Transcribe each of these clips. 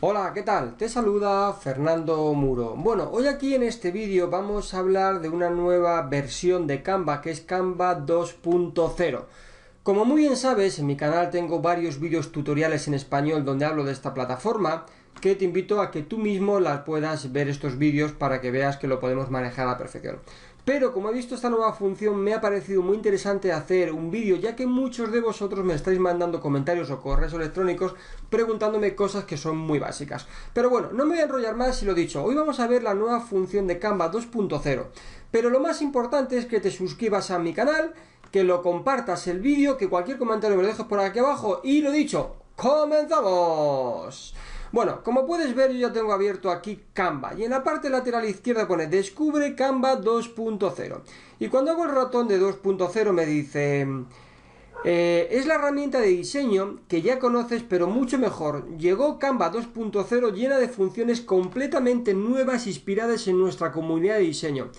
Hola, ¿qué tal? Te saluda Fernando Muro. Bueno, hoy aquí en este vídeo vamos a hablar de una nueva versión de Canva que es Canva 2.0. Como muy bien sabes, en mi canal tengo varios vídeos tutoriales en español donde hablo de esta plataforma que te invito a que tú mismo las puedas ver estos vídeos para que veas que lo podemos manejar a la perfección. Pero como he visto esta nueva función me ha parecido muy interesante hacer un vídeo ya que muchos de vosotros me estáis mandando comentarios o correos electrónicos preguntándome cosas que son muy básicas. Pero bueno, no me voy a enrollar más si lo dicho. Hoy vamos a ver la nueva función de Canva 2.0. Pero lo más importante es que te suscribas a mi canal, que lo compartas el vídeo, que cualquier comentario me lo dejes por aquí abajo y lo dicho, ¡comenzamos! Bueno, como puedes ver yo ya tengo abierto aquí Canva y en la parte lateral izquierda pone descubre Canva 2.0 y cuando hago el ratón de 2.0 me dice... Eh, es la herramienta de diseño que ya conoces pero mucho mejor. Llegó Canva 2.0 llena de funciones completamente nuevas inspiradas en nuestra comunidad de diseño.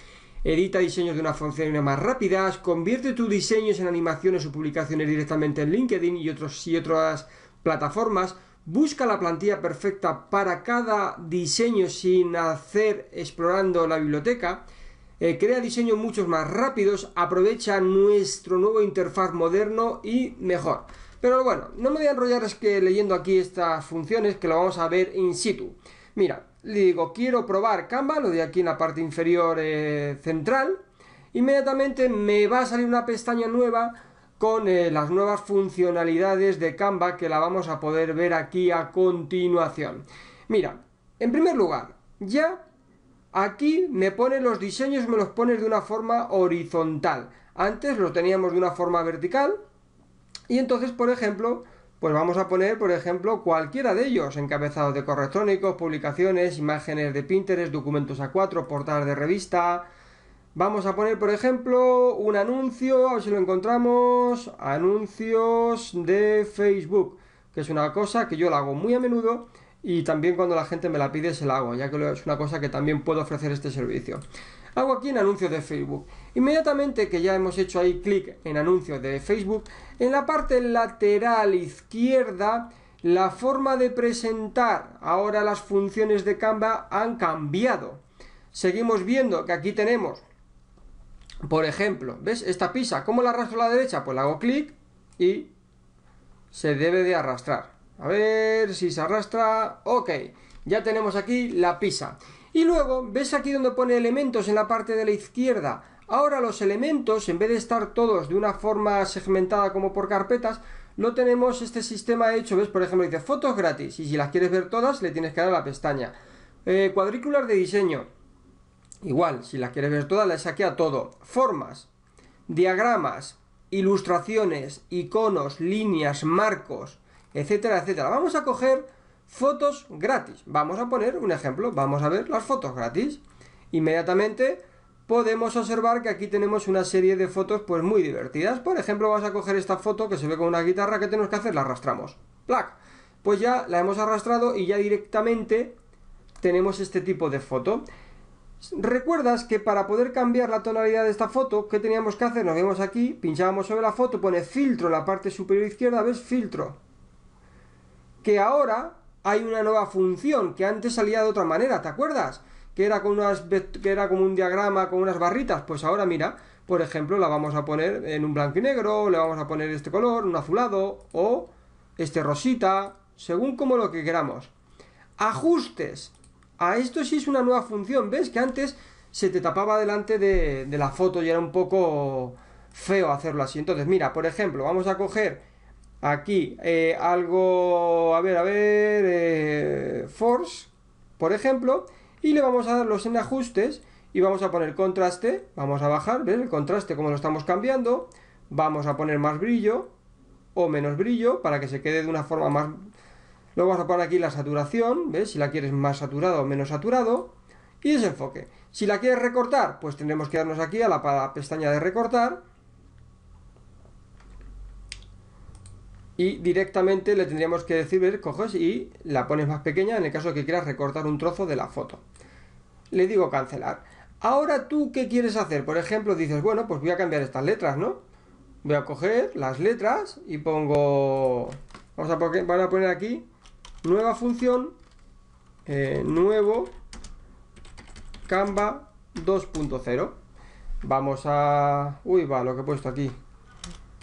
Edita diseños de una función más rápida convierte tus diseños en animaciones o publicaciones directamente en LinkedIn y, otros, y otras plataformas, Busca la plantilla perfecta para cada diseño sin hacer explorando la biblioteca. Eh, crea diseños muchos más rápidos. Aprovecha nuestro nuevo interfaz moderno y mejor. Pero bueno, no me voy a enrollar es que leyendo aquí estas funciones que lo vamos a ver in situ. Mira, le digo, quiero probar Canva, lo de aquí en la parte inferior eh, central. Inmediatamente me va a salir una pestaña nueva con eh, las nuevas funcionalidades de Canva que la vamos a poder ver aquí a continuación. Mira, en primer lugar, ya aquí me pone los diseños, me los pones de una forma horizontal. Antes lo teníamos de una forma vertical y entonces, por ejemplo, pues vamos a poner, por ejemplo, cualquiera de ellos, encabezados de correo electrónico, publicaciones, imágenes de Pinterest, documentos a cuatro, portadas de revista, Vamos a poner, por ejemplo, un anuncio, a ver si lo encontramos, anuncios de Facebook, que es una cosa que yo la hago muy a menudo y también cuando la gente me la pide se la hago, ya que es una cosa que también puedo ofrecer este servicio. Hago aquí en anuncios de Facebook. Inmediatamente que ya hemos hecho ahí clic en anuncios de Facebook, en la parte lateral izquierda, la forma de presentar ahora las funciones de Canva han cambiado. Seguimos viendo que aquí tenemos por ejemplo, ¿ves? Esta pizza, ¿cómo la arrastro a la derecha? Pues le hago clic y se debe de arrastrar. A ver si se arrastra. Ok, ya tenemos aquí la pisa Y luego, ¿ves aquí donde pone elementos en la parte de la izquierda? Ahora los elementos, en vez de estar todos de una forma segmentada como por carpetas, lo tenemos este sistema hecho, ¿ves? Por ejemplo, dice fotos gratis y si las quieres ver todas le tienes que dar la pestaña. Eh, cuadrículas de diseño, Igual, si la quieres ver todas, las a todo. Formas, diagramas, ilustraciones, iconos, líneas, marcos, etcétera, etcétera. Vamos a coger fotos gratis. Vamos a poner un ejemplo. Vamos a ver las fotos gratis. Inmediatamente podemos observar que aquí tenemos una serie de fotos pues muy divertidas. Por ejemplo, vamos a coger esta foto que se ve con una guitarra. ¿Qué tenemos que hacer? La arrastramos. ¡Plac! Pues ya la hemos arrastrado y ya directamente tenemos este tipo de foto. ¿Recuerdas que para poder cambiar la tonalidad de esta foto, qué teníamos que hacer? Nos vemos aquí, pinchamos sobre la foto, pone filtro en la parte superior izquierda, ¿ves? Filtro. Que ahora hay una nueva función que antes salía de otra manera, ¿te acuerdas? Que era, con unas, que era como un diagrama con unas barritas. Pues ahora mira, por ejemplo, la vamos a poner en un blanco y negro, le vamos a poner este color, un azulado o este rosita, según como lo que queramos. Ajustes a esto sí es una nueva función. ¿Ves? Que antes se te tapaba delante de, la foto y era un poco feo hacerlo así. Entonces, mira, por ejemplo, vamos a coger aquí eh, algo, a ver, a ver, eh, force, por ejemplo, y le vamos a dar los en ajustes y vamos a poner contraste, vamos a bajar, ¿ves? El contraste como lo estamos cambiando, vamos a poner más brillo o menos brillo para que se quede de una forma más Luego vamos a poner aquí la saturación, ¿ves? Si la quieres más saturado o menos saturado. Y ese enfoque Si la quieres recortar, pues tendremos que darnos aquí a la, pestaña de recortar. Y directamente le tendríamos que decir, coges y la pones más pequeña en el caso de que quieras recortar un trozo de la foto. Le digo cancelar. Ahora tú, ¿qué quieres hacer? Por ejemplo, dices, bueno, pues voy a cambiar estas letras, ¿no? Voy a coger las letras y pongo... Vamos a poner aquí nueva función, eh, nuevo Canva 2.0. Vamos a... Uy, va, lo que he puesto aquí.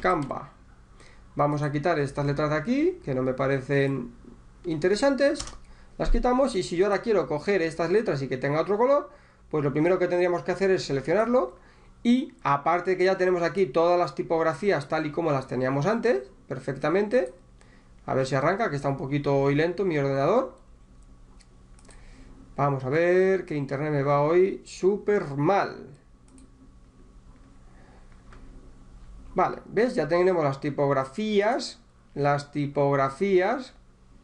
Canva. Vamos a quitar estas letras de aquí, que no me parecen interesantes. Las quitamos y si yo ahora quiero coger estas letras y que tenga otro color, pues lo primero que tendríamos que hacer es seleccionarlo y aparte que ya tenemos aquí todas las tipografías tal y como las teníamos antes, perfectamente, a ver si arranca, que está un poquito hoy lento mi ordenador. Vamos a ver, que internet me va hoy súper mal. Vale, ¿ves? Ya tenemos las tipografías, las tipografías,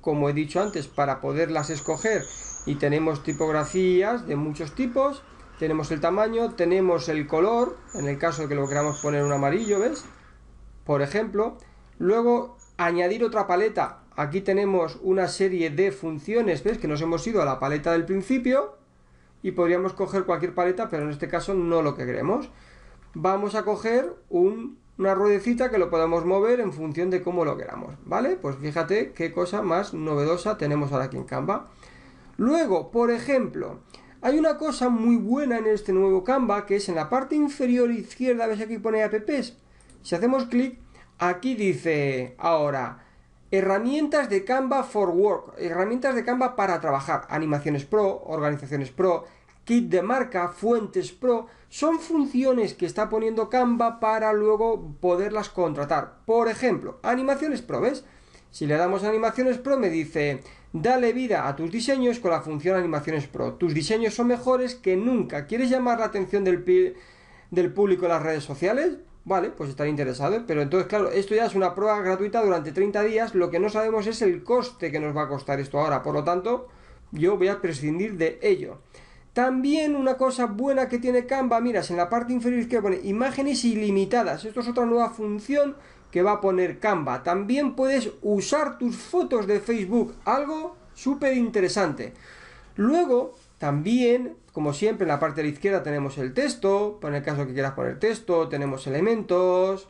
como he dicho antes, para poderlas escoger. Y tenemos tipografías de muchos tipos, tenemos el tamaño, tenemos el color, en el caso de que lo queramos poner un amarillo, ¿ves? Por ejemplo, luego añadir otra paleta. Aquí tenemos una serie de funciones, ¿ves? Que nos hemos ido a la paleta del principio y podríamos coger cualquier paleta, pero en este caso no lo que queremos. Vamos a coger una ruedecita que lo podamos mover en función de cómo lo queramos, ¿vale? Pues fíjate qué cosa más novedosa tenemos ahora aquí en Canva. Luego, por ejemplo, hay una cosa muy buena en este nuevo Canva, que es en la parte inferior izquierda, ¿ves aquí pone apps? Si hacemos clic, Aquí dice ahora, herramientas de Canva for Work, herramientas de Canva para trabajar, animaciones pro, organizaciones pro, kit de marca, fuentes pro, son funciones que está poniendo Canva para luego poderlas contratar. Por ejemplo, animaciones pro, ¿ves? Si le damos animaciones pro me dice, dale vida a tus diseños con la función animaciones pro. Tus diseños son mejores que nunca. ¿Quieres llamar la atención del, del público en las redes sociales? Vale, pues estar interesado ¿eh? pero entonces, claro, esto ya es una prueba gratuita durante 30 días, lo que no sabemos es el coste que nos va a costar esto ahora, por lo tanto, yo voy a prescindir de ello. También una cosa buena que tiene Canva, miras, en la parte inferior que pone imágenes ilimitadas, esto es otra nueva función que va a poner Canva. También puedes usar tus fotos de Facebook, algo súper interesante. Luego, también, como siempre, en la parte de la izquierda tenemos el texto, pues en el caso que quieras poner texto, tenemos elementos,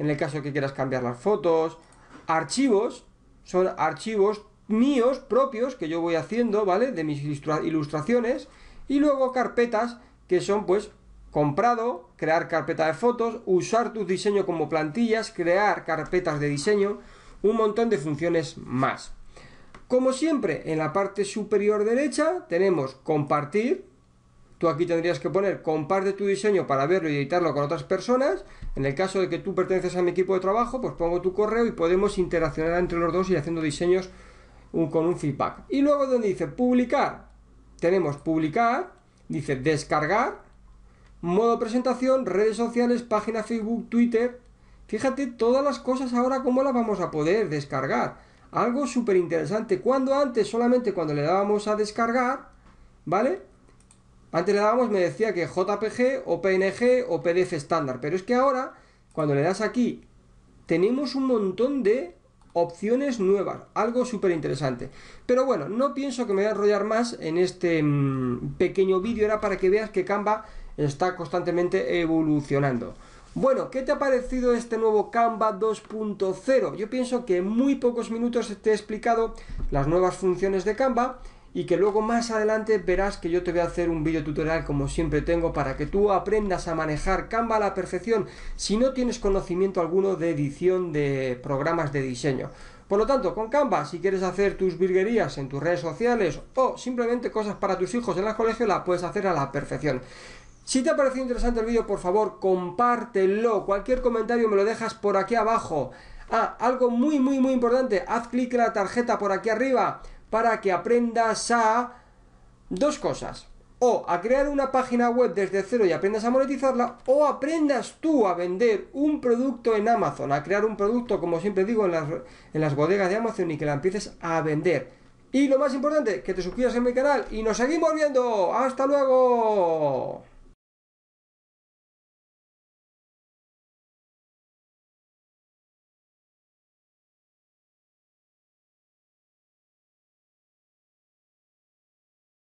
en el caso que quieras cambiar las fotos, archivos, son archivos míos propios que yo voy haciendo, ¿vale? De mis ilustraciones, y luego carpetas que son pues comprado, crear carpeta de fotos, usar tu diseño como plantillas, crear carpetas de diseño, un montón de funciones más. Como siempre, en la parte superior derecha tenemos compartir. Tú aquí tendrías que poner comparte tu diseño para verlo y editarlo con otras personas. En el caso de que tú perteneces a mi equipo de trabajo, pues pongo tu correo y podemos interaccionar entre los dos y haciendo diseños con un feedback. Y luego donde dice publicar, tenemos publicar, dice descargar, modo presentación, redes sociales, página Facebook, Twitter. Fíjate todas las cosas ahora cómo las vamos a poder descargar. Algo súper interesante. Cuando antes, solamente cuando le dábamos a descargar, ¿vale? Antes le dábamos, me decía que JPG o PNG o PDF estándar. Pero es que ahora, cuando le das aquí, tenemos un montón de opciones nuevas. Algo súper interesante. Pero bueno, no pienso que me voy a enrollar más en este mm, pequeño vídeo. Era para que veas que Canva está constantemente evolucionando. Bueno, ¿qué te ha parecido este nuevo Canva 2.0? Yo pienso que en muy pocos minutos te he explicado las nuevas funciones de Canva y que luego más adelante verás que yo te voy a hacer un vídeo tutorial como siempre tengo para que tú aprendas a manejar Canva a la perfección si no tienes conocimiento alguno de edición de programas de diseño. Por lo tanto, con Canva, si quieres hacer tus virguerías en tus redes sociales o simplemente cosas para tus hijos en la colegio, las puedes hacer a la perfección. Si te ha parecido interesante el vídeo, por favor, compártelo. Cualquier comentario me lo dejas por aquí abajo. Ah, algo muy, muy, muy importante. Haz clic en la tarjeta por aquí arriba para que aprendas a dos cosas. O a crear una página web desde cero y aprendas a monetizarla, o aprendas tú a vender un producto en Amazon, a crear un producto, como siempre digo, en las, bodegas de Amazon y que la empieces a vender. Y lo más importante, que te suscribas a mi canal y nos seguimos viendo. ¡Hasta luego!